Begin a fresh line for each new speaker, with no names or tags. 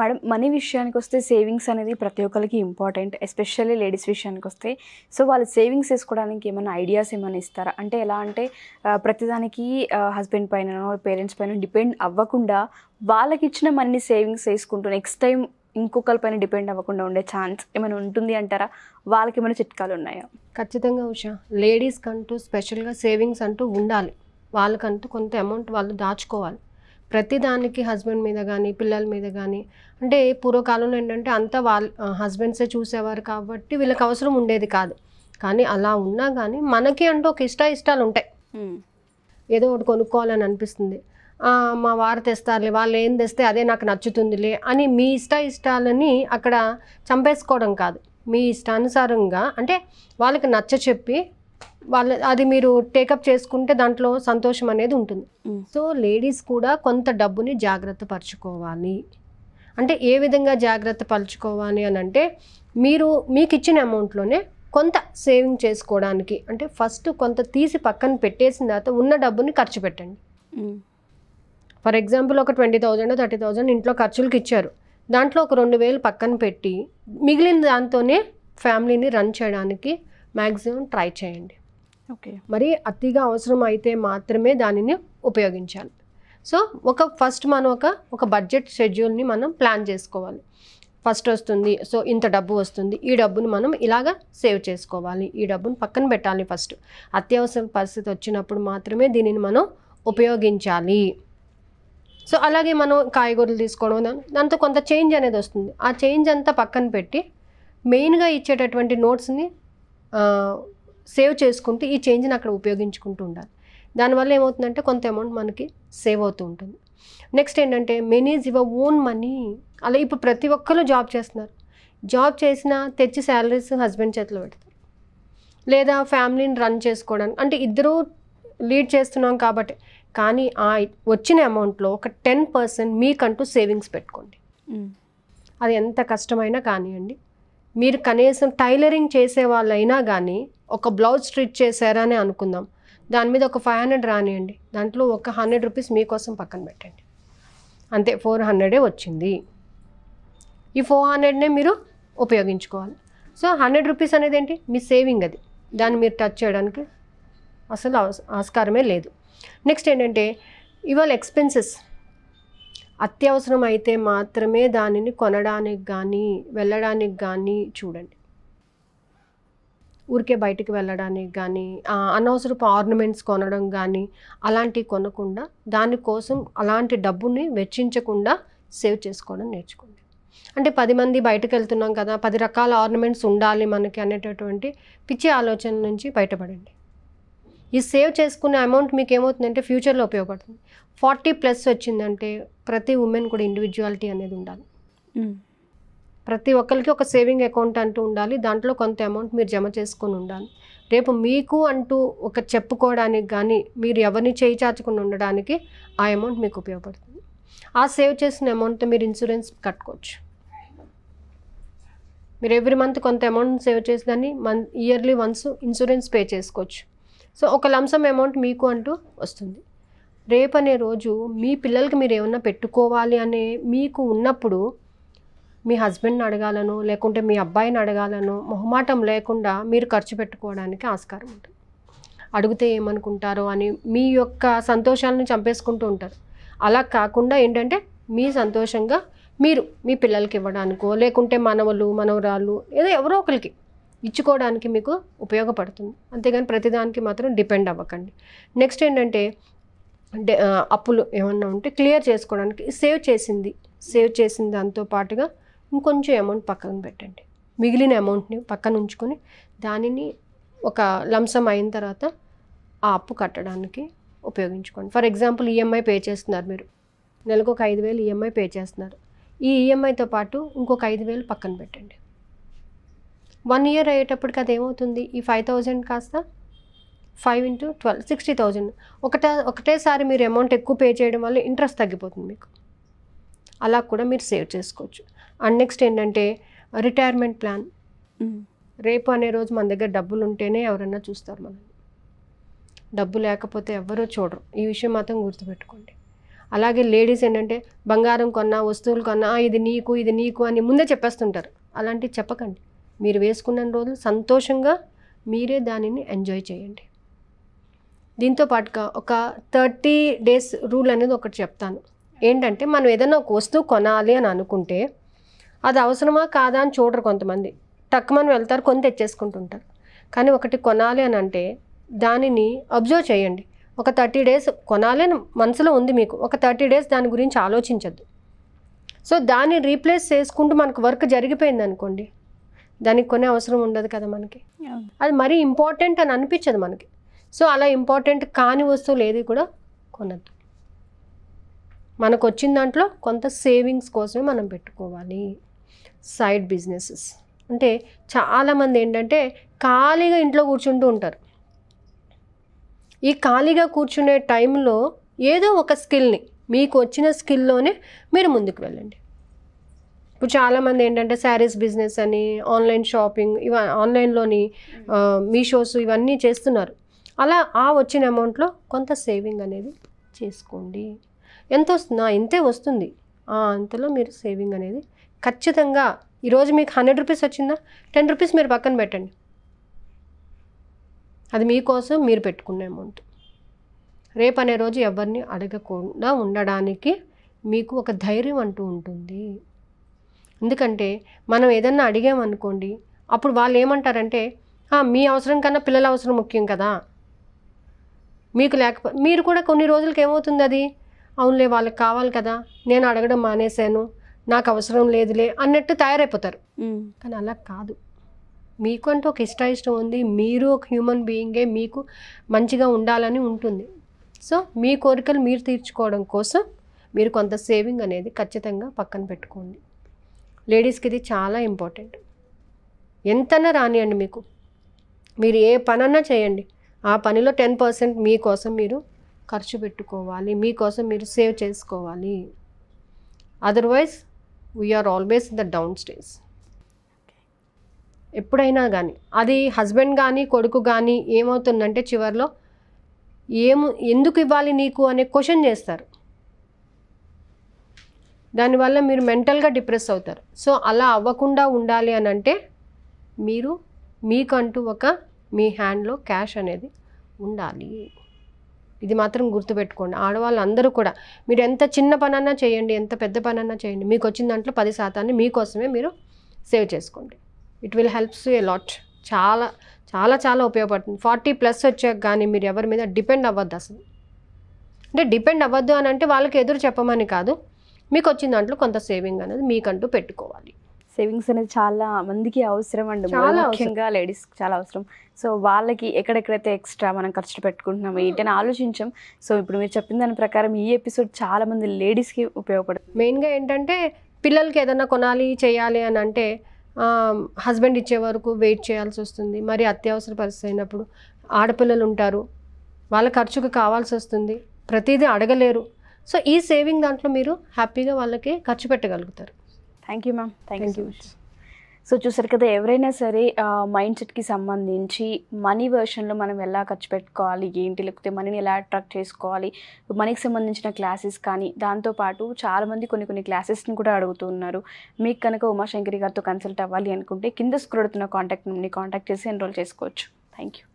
Madam money విషయానికి వస్తే savings అనేది ప్రతి ఒక్కరికి ఇంపార్టెంట్ ఎస్పెషల్లీ లేడీస్ విషయానికి వస్తే సో వాళ్ళు సేవింగ్స్ చేసుకోవడానికి ఏమైనా ఐడియాస్ ఏమైనా ఇస్తారా అంటే ఎలా అంటే ప్రతిదానికి హస్బెండ్ పైన పేరెంట్స్ పైన డిపెండ్ అవ్వకుండా వాళ్ళకి ఇచ్చిన మనీ సేవింగ్స్ వేసుకుంటూ నెక్స్ట్ టైం ఇంకొకరి పైన డిపెండ్ అవ్వకుండా ఉండే ఛాన్స్ ఏమైనా ఉంటుంది అంటారా వాళ్ళకి ఏమైనా చిట్కాలు ఉన్నాయా ఖచ్చితంగా ఉషా
లేడీస్కి అంటూ స్పెషల్గా సేవింగ్స్ అంటూ ఉండాలి వాళ్ళకంటూ కొంత అమౌంట్ వాళ్ళు దాచుకోవాలి ప్రతిదానికి హస్బెండ్ మీద కానీ పిల్లల మీద కానీ అంటే పూర్వకాలంలో ఏంటంటే అంతా వాళ్ళ హస్బెండ్సే చూసేవారు కాబట్టి వీళ్ళకి అవసరం ఉండేది కాదు కానీ అలా ఉన్నా కానీ మనకి అంటూ ఒక ఇష్ట ఇష్టాలు ఉంటాయి ఏదో ఒకటి కొనుక్కోవాలని అనిపిస్తుంది మా వారు తెస్తారులే వాళ్ళు ఏం తెస్తే అదే నాకు నచ్చుతుందిలే అని మీ ఇష్ట ఇష్టాలని అక్కడ చంపేసుకోవడం కాదు మీ ఇష్టానుసారంగా అంటే వాళ్ళకి నచ్చ చెప్పి వాళ్ళ అది మీరు టేకప్ చేసుకుంటే దాంట్లో సంతోషం అనేది ఉంటుంది సో లేడీస్ కూడా కొంత డబ్బుని జాగ్రత్త పరచుకోవాలి అంటే ఏ విధంగా జాగ్రత్త పరచుకోవాలి అని అంటే మీరు మీకు ఇచ్చిన అమౌంట్లోనే కొంత సేవింగ్ చేసుకోవడానికి అంటే ఫస్ట్ కొంత తీసి పక్కన పెట్టేసిన తర్వాత ఉన్న డబ్బుని ఖర్చు పెట్టండి ఫర్ ఎగ్జాంపుల్ ఒక ట్వంటీ థౌజండ్ థర్టీ థౌజండ్ ఇంట్లో ఖర్చులకు ఇచ్చారు దాంట్లో ఒక రెండు వేలు పక్కన పెట్టి మిగిలిన దాంతోనే ఫ్యామిలీని రన్ చేయడానికి మ్యాక్సిమం ట్రై చేయండి ఓకే మరి అతిగా అవసరం అయితే మాత్రమే దానిని ఉపయోగించాలి సో ఒక ఫస్ట్ మనం ఒక ఒక బడ్జెట్ షెడ్యూల్ని మనం ప్లాన్ చేసుకోవాలి ఫస్ట్ వస్తుంది సో ఇంత డబ్బు వస్తుంది ఈ డబ్బును మనం ఇలాగ సేవ్ చేసుకోవాలి ఈ డబ్బును పక్కన పెట్టాలి ఫస్ట్ అత్యవసర పరిస్థితి వచ్చినప్పుడు మాత్రమే దీనిని మనం ఉపయోగించాలి సో అలాగే మనం కాయగూరలు తీసుకోవడం దాంతో కొంత చేంజ్ అనేది వస్తుంది ఆ చేంజ్ అంతా పక్కన పెట్టి మెయిన్గా ఇచ్చేటటువంటి నోట్స్ని సేవ్ చేసుకుంటూ ఈ చేంజ్ని అక్కడ ఉపయోగించుకుంటూ ఉండాలి దానివల్ల ఏమవుతుందంటే కొంత అమౌంట్ మనకి సేవ్ అవుతూ ఉంటుంది నెక్స్ట్ ఏంటంటే మెనీజ్ యువర్ ఓన్ మనీ అలా ఇప్పుడు ప్రతి ఒక్కరు జాబ్ చేస్తున్నారు జాబ్ చేసినా తెచ్చి శాలరీస్ హస్బెండ్ చేతిలో పెడతారు లేదా ఫ్యామిలీని రన్ చేసుకోవడానికి అంటే ఇద్దరూ లీడ్ చేస్తున్నాం కాబట్టి కానీ ఆ వచ్చిన అమౌంట్లో ఒక టెన్ పర్సెంట్ మీకంటూ సేవింగ్స్ పెట్టుకోండి అది ఎంత కష్టమైనా కానివ్వండి మీరు కనీసం టైలరింగ్ చేసే వాళ్ళైనా కానీ ఒక బ్లౌజ్ స్టిచ్ చేశారని అనుకుందాం దాని మీద ఒక ఫైవ్ హండ్రెడ్ రానియండి దాంట్లో ఒక హండ్రెడ్ రూపీస్ మీకోసం పక్కన పెట్టండి అంతే ఫోర్ హండ్రెడే వచ్చింది ఈ ఫోర్ హండ్రెడ్నే మీరు ఉపయోగించుకోవాలి సో హండ్రెడ్ రూపీస్ అనేది ఏంటి మీ సేవింగ్ అది దాన్ని మీరు టచ్ చేయడానికి అసలు ఆస్కారమే లేదు నెక్స్ట్ ఏంటంటే ఇవాళ ఎక్స్పెన్సెస్ అత్యవసరం అయితే మాత్రమే దానిని కొనడానికి కానీ వెళ్ళడానికి కానీ చూడండి ఊరికే బయటికి వెళ్ళడానికి కానీ అనవసరపు ఆర్నమెంట్స్ కొనడం కానీ అలాంటివి కొనకుండా దానికోసం అలాంటి డబ్బుని వెచ్చించకుండా సేవ్ చేసుకోవడం నేర్చుకోండి అంటే పది మంది బయటకు వెళ్తున్నాం కదా పది రకాల ఆర్నమెంట్స్ ఉండాలి మనకి అనేటటువంటి పిచ్చి ఆలోచన నుంచి బయటపడండి ఈ సేవ్ చేసుకునే అమౌంట్ మీకు ఏమవుతుందంటే ఫ్యూచర్లో ఉపయోగపడుతుంది ఫార్టీ ప్లస్ వచ్చిందంటే ప్రతి ఉమెన్ కూడా ఇండివిజువాలిటీ అనేది ఉండాలి ప్రతి ఒక్కరికి ఒక సేవింగ్ అకౌంట్ అంటూ ఉండాలి దాంట్లో కొంత అమౌంట్ మీరు జమ చేసుకుని ఉండాలి రేపు మీకు అంటూ ఒక చెప్పుకోవడానికి కానీ మీరు ఎవరిని చేయి ఉండడానికి ఆ అమౌంట్ మీకు ఉపయోగపడుతుంది ఆ సేవ్ చేసిన అమౌంట్ మీరు ఇన్సూరెన్స్ కట్టుకోవచ్చు మీరు ఎవ్రీ మంత్ కొంత అమౌంట్ సేవ్ చేసి దాన్ని మన్ ఇయర్లీ వన్స్ ఇన్సూరెన్స్ పే చేసుకోవచ్చు సో ఒక లంసం అమౌంట్ మీకు అంటూ వస్తుంది రేపనే రోజు మీ పిల్లలకి మీరు ఏమన్నా పెట్టుకోవాలి అనే మీకు ఉన్నప్పుడు మీ హస్బెండ్ని అడగాలను లేకుంటే మీ అబ్బాయిని అడగాలను మొహమాటం లేకుండా మీరు ఖర్చు పెట్టుకోవడానికి ఆస్కారం ఉంటుంది అడిగితే ఏమనుకుంటారో అని మీ యొక్క సంతోషాలను చంపేసుకుంటూ ఉంటారు అలా కాకుండా ఏంటంటే మీ సంతోషంగా మీరు మీ పిల్లలకి ఇవ్వడానికో లేకుంటే మనవలు మనవరాలు ఏదో ఎవరో ఒకరికి ఇచ్చుకోవడానికి మీకు ఉపయోగపడుతుంది అంతేగాని ప్రతిదానికి మాత్రం డిపెండ్ అవ్వకండి నెక్స్ట్ ఏంటంటే అప్పులు ఏమన్నా ఉంటే క్లియర్ చేసుకోవడానికి సేవ్ చేసింది సేవ్ చేసిన దాంతో పాటుగా ఇంకొంచెం అమౌంట్ పక్కన పెట్టండి మిగిలిన అమౌంట్ని పక్కన ఉంచుకొని దానిని ఒక లంసం అయిన తర్వాత ఆ అప్పు కట్టడానికి ఉపయోగించుకోండి ఫర్ ఎగ్జాంపుల్ ఈఎంఐ పే చేస్తున్నారు మీరు నెలకు ఒక ఐదు వేలు ఈఎంఐ e పే చేస్తున్నారు ఈ ఈఎంఐతో e పాటు ఇంకొక ఐదు వేలు పక్కన పెట్టండి వన్ ఇయర్ అయ్యేటప్పటికి అది ఏమవుతుంది ఈ ఫైవ్ థౌజండ్ కాస్త five into twelve sixty thousand ఒకటే ఒకటేసారి మీరు అమౌంట్ ఎక్కువ పే చేయడం వల్ల ఇంట్రెస్ట్ తగ్గిపోతుంది మీకు అలా కూడా మీరు సేవ్ చేసుకోవచ్చు అండ్ నెక్స్ట్ ఏంటంటే రిటైర్మెంట్ ప్లాన్ రేపు అనే రోజు మన దగ్గర డబ్బులు ఉంటేనే ఎవరైనా చూస్తారు మనం డబ్బు లేకపోతే ఎవరో చూడరు ఈ విషయం మాత్రం గుర్తుపెట్టుకోండి అలాగే లేడీస్ ఏంటంటే బంగారం కొన్నా వస్తువులు కొన్నా ఇది నీకు ఇది నీకు అని ముందే చెప్పేస్తుంటారు అలాంటివి చెప్పకండి మీరు వేసుకున్న రోజు సంతోషంగా మీరే దానిని ఎంజాయ్ చేయండి దీంతో పాటుగా ఒక థర్టీ డేస్ రూల్ అనేది ఒకటి చెప్తాను ఏంటంటే మనం ఏదైనా ఒక వస్తువు కొనాలి అని అనుకుంటే అది అవసరమా కాదా అని చూడరు కొంతమంది తక్కువని వెళ్తారు కొని తెచ్చేసుకుంటుంటారు కానీ ఒకటి కొనాలి అని అంటే దానిని అబ్జర్వ్ చేయండి ఒక థర్టీ డేస్ కొనాలి అని మనసులో ఉంది మీకు ఒక థర్టీ డేస్ దాని గురించి ఆలోచించద్దు సో దాన్ని రీప్లేస్ చేసుకుంటూ మనకు వర్క్ జరిగిపోయింది అనుకోండి దానికి కొనే అవసరం ఉండదు కదా మనకి అది మరీ ఇంపార్టెంట్ అని అనిపించదు మనకి సో అలా ఇంపార్టెంట్ కాని వస్తువులు ఏది కూడా కొనద్దు మనకు వచ్చిన దాంట్లో కొంత సేవింగ్స్ కోసమే మనం పెట్టుకోవాలి సైడ్ బిజినెసెస్ అంటే చాలామంది ఏంటంటే ఖాళీగా ఇంట్లో కూర్చుంటూ ఉంటారు ఈ ఖాళీగా కూర్చునే టైంలో ఏదో ఒక స్కిల్ని మీకు వచ్చిన స్కిల్లోనే మీరు ముందుకు వెళ్ళండి ఇప్పుడు చాలామంది ఏంటంటే శారీస్ బిజినెస్ అని ఆన్లైన్ షాపింగ్ ఇవ ఆన్లైన్లోని మీషోస్ ఇవన్నీ చేస్తున్నారు అలా ఆ వచ్చిన అమౌంట్లో కొంత సేవింగ్ అనేది చేసుకోండి ఎంత వస్తుందా ఇంతే వస్తుంది అంతలో మీరు సేవింగ్ అనేది ఖచ్చితంగా ఈరోజు మీకు హండ్రెడ్ రూపీస్ వచ్చిందా టెన్ రూపీస్ మీరు పక్కన పెట్టండి అది మీకోసం మీరు పెట్టుకున్న అమౌంట్ రేపు అనే రోజు ఎవరిని అడగకుండా ఉండడానికి మీకు ఒక ధైర్యం అంటూ ఉంటుంది ఎందుకంటే మనం ఏదన్నా అడిగామనుకోండి అప్పుడు వాళ్ళు ఏమంటారంటే మీ అవసరం కన్నా పిల్లల అవసరం ముఖ్యం కదా మీకు లేకపోతే మీరు కూడా కొన్ని రోజులకి ఏమవుతుంది అది అవునులే వాళ్ళకి కావాలి కదా నేను అడగడం మానేశాను నాకు అవసరం లేదులే అన్నట్టు తయారైపోతారు కానీ అలా కాదు మీకు అంటే ఒక ఇష్ట ఇష్టం ఉంది మీరు ఒక హ్యూమన్ బీయింగే మీకు మంచిగా ఉండాలని ఉంటుంది సో మీ కోరికలు మీరు తీర్చుకోవడం కోసం మీరు కొంత సేవింగ్ అనేది ఖచ్చితంగా పక్కన పెట్టుకోండి లేడీస్కి ఇది చాలా ఇంపార్టెంట్ ఎంతనా రానియండి మీకు మీరు ఏ పనన్నా చేయండి ఆ పనిలో టెన్ పర్సెంట్ మీకోసం మీరు ఖర్చు పెట్టుకోవాలి మీకోసం మీరు సేవ్ చేసుకోవాలి otherwise we are always the down stage ఎప్పుడైనా కానీ అది హస్బెండ్ కానీ కొడుకు కానీ ఏమవుతుందంటే చివరిలో ఏము ఎందుకు ఇవ్వాలి నీకు అనే క్వశ్చన్ చేస్తారు దానివల్ల మీరు మెంటల్గా డిప్రెస్ అవుతారు సో అలా అవ్వకుండా ఉండాలి అని అంటే మీరు మీకంటూ ఒక మీ హ్యాండ్లో క్యాష్ అనేది ఉండాలి ఇది మాత్రం గుర్తుపెట్టుకోండి ఆడవాళ్ళు అందరూ కూడా మీరు ఎంత చిన్న పనన్నా చేయండి ఎంత పెద్ద పనన్నా చేయండి మీకు వచ్చిన దాంట్లో పది శాతాన్ని మీకోసమే మీరు సేవ్ చేసుకోండి it will helps a lot చాలా చాలా చాలా ఉపయోగపడుతుంది ఫార్టీ ప్లస్ వచ్చాక కానీ మీరు ఎవరి మీద డిపెండ్ అవ్వద్దు అసలు అంటే డిపెండ్ అవ్వద్దు అని అంటే వాళ్ళకి ఎదురు చెప్పమని కాదు మీకు వచ్చిన దాంట్లో కొంత సేవింగ్ అనేది మీకంటూ పెట్టుకోవాలి సేవింగ్స్ అనేది
చాలా మందికి అవసరం అండి ముఖ్యంగా లేడీస్ చాలా అవసరం సో వాళ్ళకి ఎక్కడెక్కడైతే ఎక్స్ట్రా మనం ఖర్చు పెట్టుకుంటున్నాం hmm. ఏంటని ఆలోచించాం సో ఇప్పుడు మీరు చెప్పిన దాని ప్రకారం ఈ ఎపిసోడ్ చాలా
మంది లేడీస్కి ఉపయోగపడుతుంది మెయిన్గా ఏంటంటే పిల్లలకి ఏదైనా కొనాలి చేయాలి అని అంటే హస్బెండ్ ఇచ్చే వరకు వెయిట్ చేయాల్సి వస్తుంది మరి అత్యవసర పరిస్థితి అయినప్పుడు ఆడపిల్లలు ఉంటారు వాళ్ళ ఖర్చుకు కావాల్సి వస్తుంది ప్రతిదీ అడగలేరు సో ఈ
సేవింగ్ దాంట్లో మీరు హ్యాపీగా వాళ్ళకి ఖర్చు పెట్టగలుగుతారు thank you ma'am thank you much so చూసారు కదా ఎవరైనా సరే మైండ్ సెట్కి సంబంధించి మనీ వర్షన్లో మనం ఎలా ఖర్చు పెట్టుకోవాలి ఏంటి లేకపోతే మనీని ఎలా అట్రాక్ట్ చేసుకోవాలి మనీకి సంబంధించిన క్లాసెస్ కానీ దాంతోపాటు చాలామంది కొన్ని కొన్ని క్లాసెస్ని కూడా అడుగుతున్నారు మీకు కనుక ఉమాశంకరి గారితో కన్సల్ట్ అవ్వాలి అనుకుంటే కింద స్క్రోడుతున్న కాంటాక్ట్ నుండి కాంటాక్ట్ చేసి ఎన్రోల్ చేసుకోవచ్చు థ్యాంక్ యూ